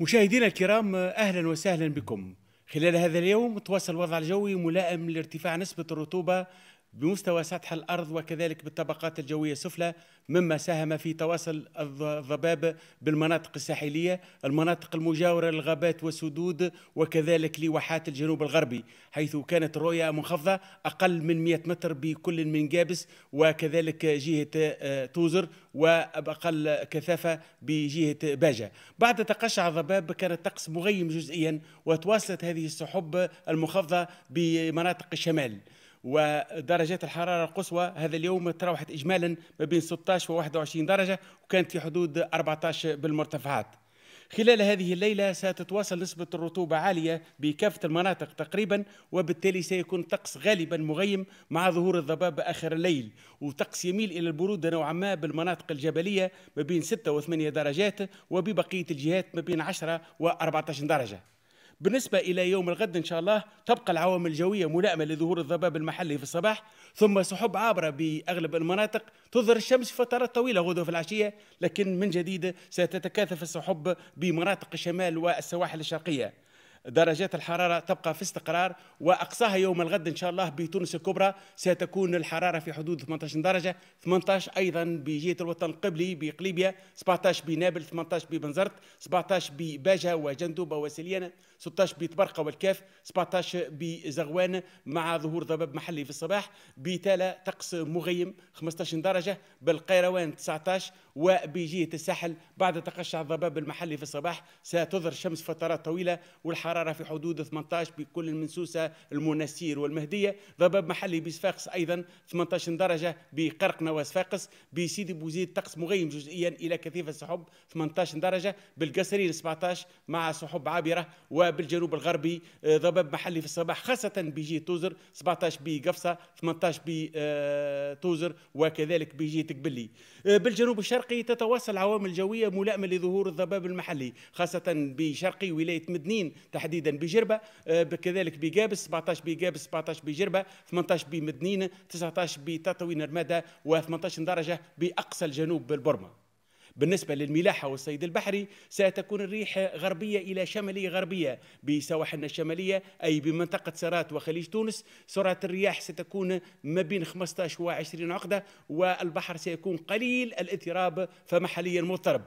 مشاهدينا الكرام اهلا وسهلا بكم خلال هذا اليوم تواصل الوضع الجوي ملائم لارتفاع نسبة الرطوبة بمستوى سطح الارض وكذلك بالطبقات الجويه السفلى مما ساهم في تواصل الضباب بالمناطق الساحليه المناطق المجاوره للغابات والسدود وكذلك لواحات الجنوب الغربي حيث كانت الرؤيه منخفضه اقل من 100 متر بكل من جابس وكذلك جهه آه، توزر وبأقل كثافة بجهة باجة بعد تقشع الضباب كان الطقس مغيم جزئيا وتواصلت هذه السحب المنخفضة بمناطق الشمال ودرجات الحراره القصوى هذا اليوم تراوحت اجمالا ما بين 16 و 21 درجه وكانت في حدود 14 بالمرتفعات. خلال هذه الليله ستتواصل نسبه الرطوبه عاليه بكافه المناطق تقريبا وبالتالي سيكون طقس غالبا مغيم مع ظهور الضباب اخر الليل وطقس يميل الى البروده نوعا ما بالمناطق الجبليه ما بين 6 و 8 درجات وببقيه الجهات ما بين 10 و 14 درجه بالنسبة إلى يوم الغد إن شاء الله تبقى العوامل الجوية ملائمة لظهور الضباب المحلي في الصباح ثم سحب عابرة بأغلب المناطق تظهر الشمس فترات طويلة غدوة في العشية لكن من جديد ستتكاثف السحب بمناطق الشمال والسواحل الشرقية درجات الحرارة تبقى في استقرار وأقصاها يوم الغد إن شاء الله بتونس الكبرى ستكون الحرارة في حدود 18 درجة 18 أيضا بجهة الوطن القبلي بقليبيا 17 بنابل 18 ببنزرت 17 بباجة وجندوبة وسليانة 16 بتبرقة والكاف 17 بزغوان مع ظهور ضباب محلي في الصباح بتالا طقس مغيم 15 درجة بالقيروان 19 وبجهة الساحل بعد تقشع الضباب المحلي في الصباح ستظهر الشمس فترات طويلة والحرارة الحرارة في حدود 18 بكل المنسوسة المنسير والمهدية ضباب محلي بصفاقس أيضا 18 درجة بقرقنة وصفاقس بسيدي بوزيد طقس مغيم جزئيا إلى كثيف السحب 18 درجة بالقصرين 17 مع سحب عابرة وبالجنوب الغربي ضباب آه، محلي في الصباح خاصة بجهه توزر 17 بقفصة 18 بتوزر آه، وكذلك بجهه تقبلي آه، بالجنوب الشرقي تتواصل العوامل الجوية ملائمة لظهور الضباب المحلي خاصة بشرقي ولاية مدنين تحت تحديدا بجربه آه، كذلك بقابس 17 بقابس 17 بجربه 18 بمدنين 19 بتطوين رماده و18 درجه باقصى الجنوب بالبرما بالنسبة للملاحة والصيد البحري ستكون الريح غربية إلى شمالية غربية بسواحلنا الشمالية أي بمنطقة سرات وخليج تونس سرعة الرياح ستكون ما بين 15 و 20 عقدة والبحر سيكون قليل الاضطراب فمحليا مضطرب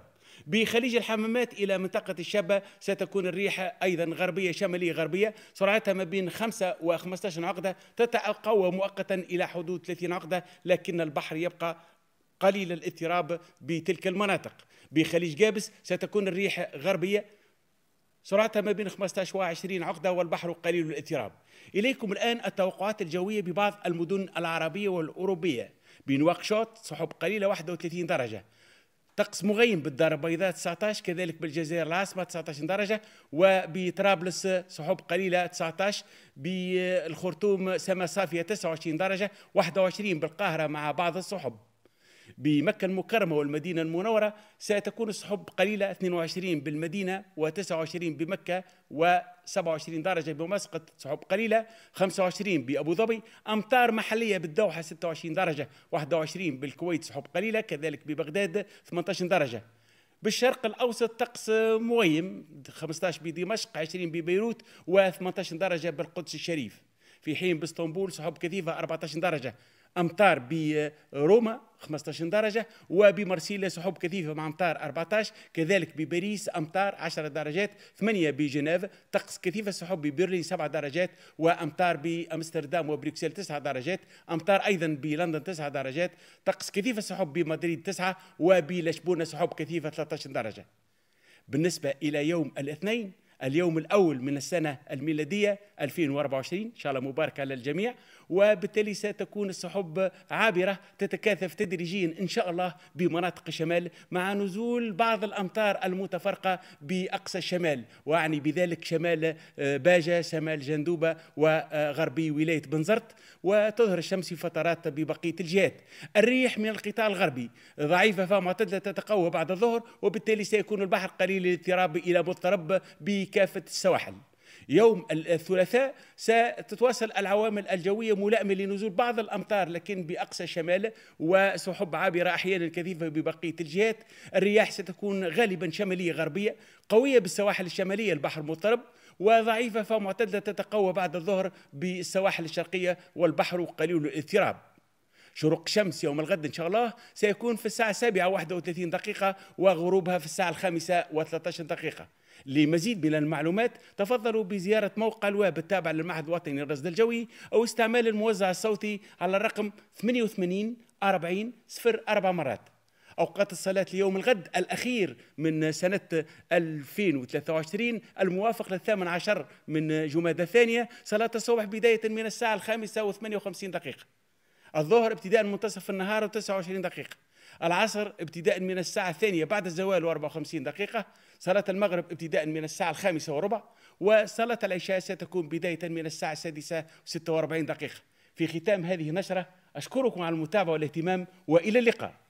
بخليج الحمامات إلى منطقة الشابة ستكون الريح أيضا غربية شمالية غربية سرعتها ما بين 5 و 15 عقدة تتقوى مؤقتا إلى حدود 30 عقدة لكن البحر يبقى قليل الاضطراب بتلك المناطق بخليج جابس ستكون الريح غربية سرعتها ما بين 15 و 20 عقدة والبحر قليل الاضطراب إليكم الآن التوقعات الجوية ببعض المدن العربية والأوروبية بنواكشوط سحب قليلة 31 درجة طقس مغيم بالدار البيضاء 19 كذلك بالجزائر العاصمة 19 درجة وبطرابلس سحب قليلة 19 بالخرطوم سما صافية 29 درجة 21 بالقاهرة مع بعض السحب بمكة المكرمة والمدينة المنورة ستكون السحب قليلة 22 بالمدينة و29 بمكة و27 درجة بمسقط سحب قليلة 25 بأبو ظبي أمطار محلية بالدوحة 26 درجة 21 بالكويت سحب قليلة كذلك ببغداد 18 درجة بالشرق الاوسط طقس مويم 15 بدمشق 20 ببيروت و18 درجه بالقدس الشريف في حين باسطنبول سحب كثيفه 14 درجه أمطار بروما 15 درجة وبمرسيليا سحب كثيفة مع أمطار 14 كذلك بباريس أمطار 10 درجات 8 بجنيف طقس كثيفة سحب ببرلين 7 درجات وأمطار بأمستردام وبروكسل 9 درجات أمطار أيضا بلندن 9 درجات طقس كثيفة سحب بمدريد 9 وبلشبونة سحب كثيفة 13 درجة بالنسبة إلى يوم الاثنين اليوم الأول من السنة الميلادية 2024 إن شاء الله مباركة للجميع وبالتالي ستكون السحب عابرة تتكاثف تدريجيا إن شاء الله بمناطق الشمال مع نزول بعض الأمطار المتفرقة بأقصى الشمال وأعني بذلك شمال آه، باجة شمال جندوبة وغربي ولاية بنزرت وتظهر الشمس في فترات ببقية الجهات الريح من القطاع الغربي ضعيفة فمعتدلة تتقوى بعد الظهر وبالتالي سيكون البحر قليل الاضطراب إلى مضطرب بكافة السواحل يوم الثلاثاء ستتواصل العوامل الجوية ملائمة لنزول بعض الأمطار لكن بأقصى شمال وسحب عابرة أحيانا كثيفة ببقية الجهات الرياح ستكون غالبا شمالية غربية قوية بالسواحل الشمالية البحر المضطرب وضعيفة فمعتدلة تتقوى بعد الظهر بالسواحل الشرقية والبحر قليل الاضطراب شروق الشمس يوم الغد إن شاء الله سيكون في الساعة و31 دقيقة وغروبها في الساعة الخامسة و13 دقيقة لمزيد من المعلومات تفضلوا بزيارة موقع الويب التابع للمعهد الوطني للرصد الجوي أو استعمال الموزع الصوتي على الرقم 88 40 صفر أربع مرات أوقات الصلاة ليوم الغد الأخير من سنة 2023 الموافق للثامن عشر من جمادى الثانية صلاة الصبح بداية من الساعة الخامسة وثمانية وخمسين دقيقة الظهر ابتداء من منتصف النهار و29 دقيقة العصر ابتداء من الساعة الثانية بعد الزوال 54 دقيقة صلاة المغرب ابتداء من الساعة الخامسة وربع وصلاة العشاء ستكون بداية من الساعة السادسة 46 دقيقة في ختام هذه النشرة أشكركم على المتابعة والاهتمام وإلى اللقاء